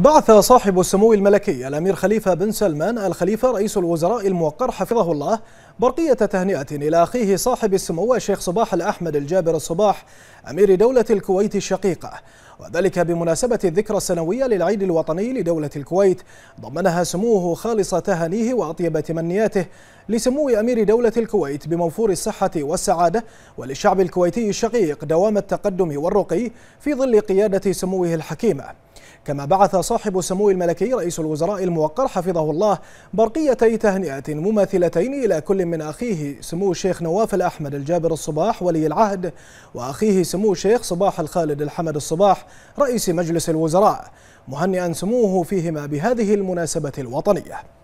بعث صاحب السمو الملكي الأمير خليفة بن سلمان الخليفة رئيس الوزراء الموقر حفظه الله برقية تهنئة إلى أخيه صاحب السمو الشيخ صباح الأحمد الجابر الصباح أمير دولة الكويت الشقيقة وذلك بمناسبة الذكرى السنوية للعيد الوطني لدولة الكويت ضمنها سموه خالص تهانيه وأطيب تمنياته لسمو أمير دولة الكويت بموفور الصحة والسعادة وللشعب الكويتي الشقيق دوام التقدم والرقي في ظل قيادة سموه الحكيمة كما بعث صاحب سمو الملكي رئيس الوزراء الموقر حفظه الله برقيتي تهنئة مماثلتين إلى كل من أخيه سمو الشيخ نواف الأحمد الجابر الصباح ولي العهد وأخيه سمو الشيخ صباح الخالد الحمد الصباح رئيس مجلس الوزراء مهنئا سموه فيهما بهذه المناسبة الوطنية